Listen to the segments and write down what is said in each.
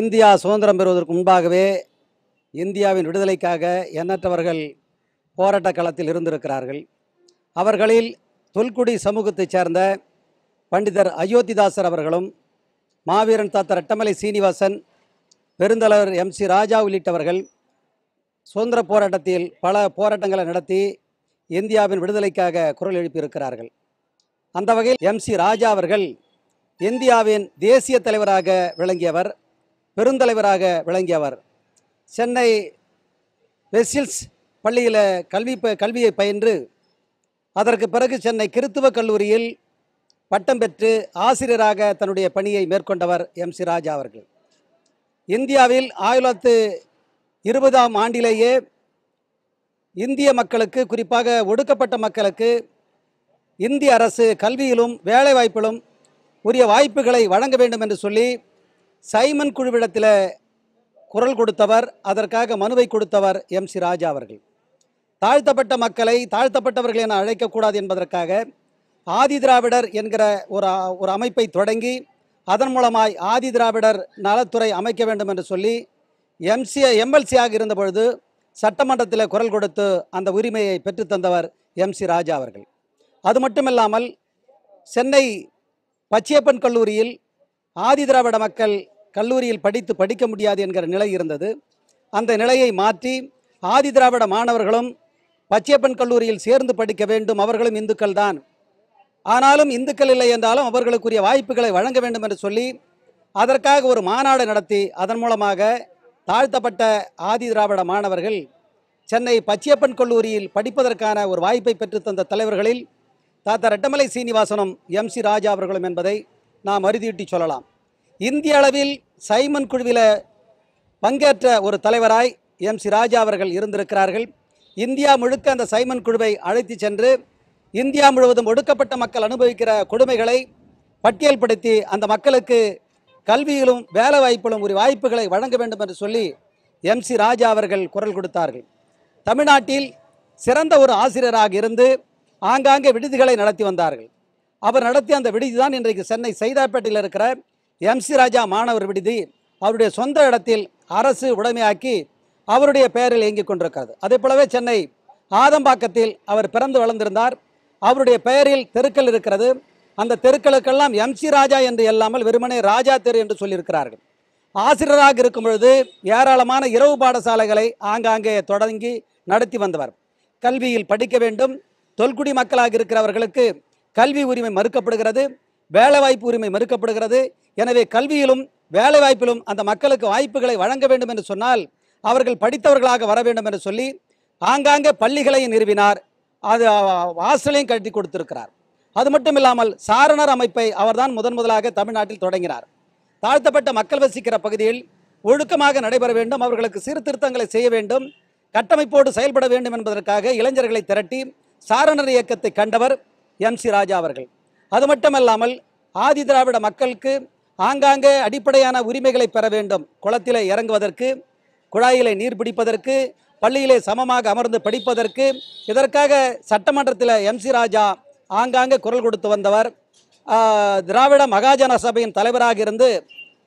India சுதந்திரம் பெறுவதற்கு முன்பாகவே இந்தியாவின் விடுதலைக்காக எண்ணற்றவர்கள் போராட்ட களத்தில் இருந்திருக்கிறார்கள் அவர்களில் தொல்குடி சமூகத்தைச் சேர்ந்த பண்டிதர் அயோத்திதாசர் அவர்களும் மாவீரன் தாத்தர் ரெட்டமலை சீனிவாசன் பெருந்தலைவர் எம் சி ராஜா உள்ளிட்டவர்கள் சுதந்திர போராட்டத்தில் பல போராட்டங்களை நடத்தி இந்தியாவின் விடுதலைக்காக குரல் எழுப்பியிருக்கிறார்கள் அந்த வகையில் எம் சி ராஜா அவர்கள் இந்தியாவின் தேசிய தலைவராக விளங்கியவர் பெருந்தலைவராக விளங்கியவர் சென்னை வெசில்ஸ் பள்ளியில் கல்வி ப கல்வியை பயின்று அதற்கு பிறகு சென்னை கிறித்துவ கல்லூரியில் பட்டம் பெற்று ஆசிரியராக தன்னுடைய பணியை மேற்கொண்டவர் எம் சி ராஜா அவர்கள் இந்தியாவில் ஆயிரத்தி இருபதாம் ஆண்டிலேயே இந்திய மக்களுக்கு குறிப்பாக ஒடுக்கப்பட்ட மக்களுக்கு இந்திய அரசு கல்வியிலும் வேலைவாய்ப்பிலும் உரிய வாய்ப்புகளை வழங்க வேண்டும் என்று சொல்லி சைமன் குழுவிடத்தில் குரல் கொடுத்தவர் அதற்காக மனுவை கொடுத்தவர் எம் சி ராஜா அவர்கள் தாழ்த்தப்பட்ட மக்களை தாழ்த்தப்பட்டவர்கள் என அழைக்கக்கூடாது என்பதற்காக ஆதி திராவிடர் என்கிற ஒரு ஒரு அமைப்பை தொடங்கி அதன் மூலமாய் ஆதி திராவிடர் நலத்துறை அமைக்க வேண்டும் என்று சொல்லி எம்சி எம்எல்சியாக இருந்த பொழுது சட்டமன்றத்தில் குரல் கொடுத்து அந்த உரிமையை பெற்றுத்தந்தவர் எம் சி ராஜா அவர்கள் அது மட்டுமில்லாமல் சென்னை பச்சியப்பன் கல்லூரியில் ஆதி திராவிட மக்கள் கல்லூரியில் படித்து படிக்க முடியாது என்கிற நிலை இருந்தது அந்த நிலையை மாற்றி ஆதி திராவிட மாணவர்களும் பச்சையப்பன் கல்லூரியில் சேர்ந்து படிக்க வேண்டும் அவர்களும் இந்துக்கள் தான் ஆனாலும் இந்துக்கள் இல்லை என்றாலும் அவர்களுக்குரிய வாய்ப்புகளை வழங்க வேண்டும் என்று சொல்லி அதற்காக ஒரு மாநாடு நடத்தி அதன் மூலமாக தாழ்த்தப்பட்ட ஆதி திராவிட மாணவர்கள் சென்னை பச்சியப்பன் கல்லூரியில் படிப்பதற்கான ஒரு வாய்ப்பை பெற்றுத்தந்த தலைவர்களில் தாத்தா ரெட்டமலை சீனிவாசனும் எம் சி ராஜா அவர்களும் என்பதை நாம் அறுதியிட்டு சொல்லலாம் இந்திய அளவில் சைமன் குழுவில் பங்கேற்ற ஒரு தலைவராய் எம் சி ராஜா அவர்கள் இருந்திருக்கிறார்கள் இந்தியா முழுக்க அந்த சைமன் குழுவை அழைத்து சென்று இந்தியா முழுவதும் ஒடுக்கப்பட்ட மக்கள் அனுபவிக்கிற கொடுமைகளை பட்டியல்படுத்தி அந்த மக்களுக்கு கல்வியிலும் வேலை வாய்ப்பிலும் ஒரு வாய்ப்புகளை வழங்க வேண்டும் என்று சொல்லி எம் சி ராஜா அவர்கள் குரல் கொடுத்தார்கள் தமிழ்நாட்டில் சிறந்த ஒரு ஆசிரியராக இருந்து ஆங்காங்கே விடுதிகளை நடத்தி வந்தார்கள் அவர் நடத்திய அந்த விடுதி தான் இன்றைக்கு சென்னை சைதாப்பேட்டையில் இருக்கிற எம் சி ராஜா மாணவர் விடுதி அவருடைய சொந்த இடத்தில் அரசு உடைமையாக்கி அவருடைய பெயரில் இயங்கிக் கொண்டிருக்கிறது அதே போலவே சென்னை ஆதம்பாக்கத்தில் அவர் பிறந்து வளர்ந்திருந்தார் அவருடைய பெயரில் தெருக்கள் இருக்கிறது அந்த தெருக்களுக்கெல்லாம் எம் சி ராஜா என்று இல்லாமல் வெறுமனே ராஜா தெரு என்று சொல்லியிருக்கிறார்கள் ஆசிரியராக இருக்கும் பொழுது ஏராளமான இரவு பாடசாலைகளை ஆங்காங்கே தொடங்கி நடத்தி வந்தவர் கல்வியில் படிக்க வேண்டும் தொல்குடி மக்களாக இருக்கிறவர்களுக்கு கல்வி உரிமை மறுக்கப்படுகிறது வேலைவாய்ப்பு உரிமை மறுக்கப்படுகிறது எனவே கல்வியிலும் வேலைவாய்ப்பிலும் அந்த மக்களுக்கு வாய்ப்புகளை வழங்க வேண்டும் என்று சொன்னால் அவர்கள் படித்தவர்களாக வர வேண்டும் என்று சொல்லி ஆங்காங்கே பள்ளிகளையும் நிறுவினார் அது வாசலையும் கட்டி கொடுத்திருக்கிறார் அது மட்டும் இல்லாமல் சாரணர் அமைப்பை அவர்தான் முதன் முதலாக தமிழ்நாட்டில் தொடங்கினார் தாழ்த்தப்பட்ட மக்கள் வசிக்கிற பகுதியில் ஒழுக்கமாக நடைபெற வேண்டும் அவர்களுக்கு சீர்திருத்தங்களை செய்ய வேண்டும் கட்டமைப்போடு செயல்பட வேண்டும் என்பதற்காக இளைஞர்களை திரட்டி சாரணர் இயக்கத்தை கண்டவர் எம் சி ராஜா அவர்கள் அது மட்டுமல்லாமல் ஆதி திராவிட மக்களுக்கு ஆங்காங்கே அடிப்படையான உரிமைகளை பெற வேண்டும் குளத்தில் இறங்குவதற்கு குழாயிலே நீர் பிடிப்பதற்கு பள்ளியிலே சமமாக அமர்ந்து படிப்பதற்கு இதற்காக சட்டமன்றத்தில் எம் சி ராஜா ஆங்காங்கே குரல் கொடுத்து வந்தவர் திராவிட மகாஜன சபையின் தலைவராக இருந்து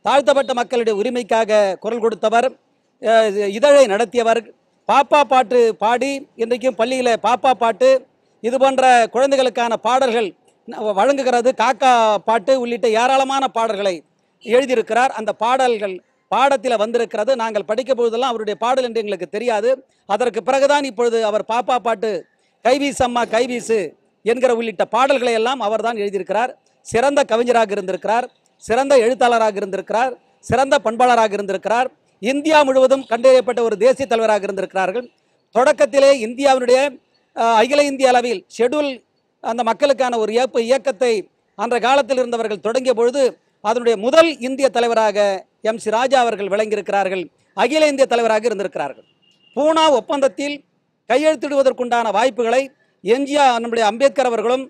தாழ்த்தப்பட்ட மக்களுடைய உரிமைக்காக குரல் கொடுத்தவர் இதழை நடத்தியவர் பாப்பா பாட்டு பாடி இன்றைக்கும் பள்ளியில் பாப்பா பாட்டு இது போன்ற குழந்தைகளுக்கான பாடல்கள் வழங்குகிறது காக்கா பாட்டு உள்ளிட்ட ஏராளமான பாடல்களை எழுதியிருக்கிறார் அந்த பாடல்கள் பாடத்தில் வந்திருக்கிறது நாங்கள் படிக்க பொழுதெல்லாம் அவருடைய பாடல் என்று எங்களுக்கு தெரியாது அதற்கு பிறகுதான் இப்பொழுது அவர் பாப்பா பாட்டு கைவீசம்மா கைவீசு என்கிற உள்ளிட்ட பாடல்களை எல்லாம் அவர் தான் எழுதியிருக்கிறார் சிறந்த கவிஞராக இருந்திருக்கிறார் சிறந்த எழுத்தாளராக இருந்திருக்கிறார் சிறந்த பண்பாளராக இருந்திருக்கிறார் இந்தியா முழுவதும் கண்டறியப்பட்ட ஒரு தேசிய தலைவராக இருந்திருக்கிறார்கள் தொடக்கத்திலே இந்தியாவினுடைய அகில இந்திய அளவில் ஷெடியூல் அந்த மக்களுக்கான ஒரு ஏற்ப இயக்கத்தை அன்ற காலத்தில் இருந்தவர்கள் தொடங்கிய பொழுது அதனுடைய முதல் இந்திய தலைவராக எம் சி ராஜா அவர்கள் விளங்கியிருக்கிறார்கள் அகில இந்திய தலைவராக இருந்திருக்கிறார்கள் பூனா ஒப்பந்தத்தில் கையெழுத்திடுவதற்குண்டான வாய்ப்புகளை எம்ஜிஆர் நம்முடைய அம்பேத்கர் அவர்களும்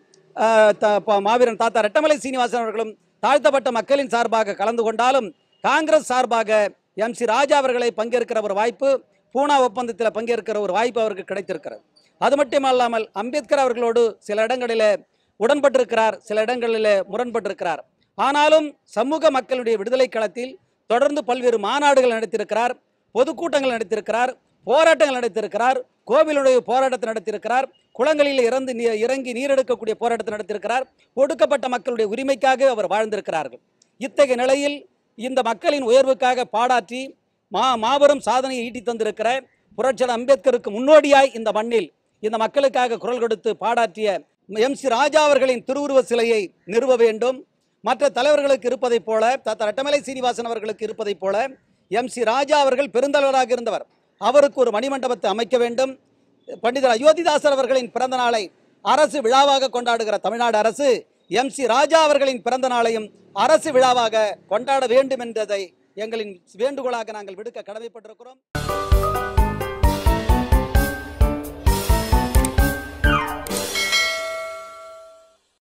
மாவீரன் தாத்தா ரெட்டமலை சீனிவாசன் அவர்களும் தாழ்த்தப்பட்ட மக்களின் சார்பாக கலந்து கொண்டாலும் காங்கிரஸ் சார்பாக எம் சி ராஜா அவர்களை பங்கேற்கிற ஒரு வாய்ப்பு பூனா ஒப்பந்தத்தில் பங்கேற்கிற ஒரு வாய்ப்பு அவருக்கு கிடைத்திருக்கிறது அது மட்டுமல்லாமல் அம்பேத்கர் அவர்களோடு சில இடங்களில் உடன்பட்டிருக்கிறார் சில இடங்களில் முரண்பட்டிருக்கிறார் ஆனாலும் சமூக மக்களுடைய விடுதலை களத்தில் தொடர்ந்து பல்வேறு மாநாடுகள் நடத்தியிருக்கிறார் பொதுக்கூட்டங்கள் நடத்தியிருக்கிறார் போராட்டங்கள் நடத்தியிருக்கிறார் கோவிலுடைய போராட்டத்தை நடத்தியிருக்கிறார் குளங்களில் இறந்து இறங்கி நீரெடுக்கக்கூடிய போராட்டத்தை நடத்தியிருக்கிறார் ஒடுக்கப்பட்ட மக்களுடைய உரிமைக்காக அவர் வாழ்ந்திருக்கிறார்கள் இத்தகைய நிலையில் இந்த மக்களின் உயர்வுக்காக பாடாற்றி மா மாபெரும் சாதனையை ஈட்டி தந்திருக்கிற புரட்சியாளர் அம்பேத்கருக்கு முன்னோடியாய் இந்த மண்ணில் இந்த மக்களுக்காக குரல் கொடுத்து பாடாற்றிய எம் சி ராஜா அவர்களின் திருவுருவ சிலையை நிறுவ வேண்டும் மற்ற தலைவர்களுக்கு இருப்பதைப் போல ரட்டமலை சீனிவாசன் அவர்களுக்கு இருப்பதைப் போல எம் சி ராஜா அவர்கள் பெருந்தலைவராக இருந்தவர் அவருக்கு ஒரு மணிமண்டபத்தை அமைக்க வேண்டும் பண்டிதர் அயோத்திதாசர் அவர்களின் பிறந்த நாளை அரசு விழாவாக கொண்டாடுகிற தமிழ்நாடு அரசு எம் சி ராஜா அவர்களின் பிறந்த நாளையும் அரசு விழாவாக கொண்டாட வேண்டும் என்றதை எங்களின் வேண்டுகோளாக நாங்கள் விடுக்க கடமைப்பட்டிருக்கிறோம்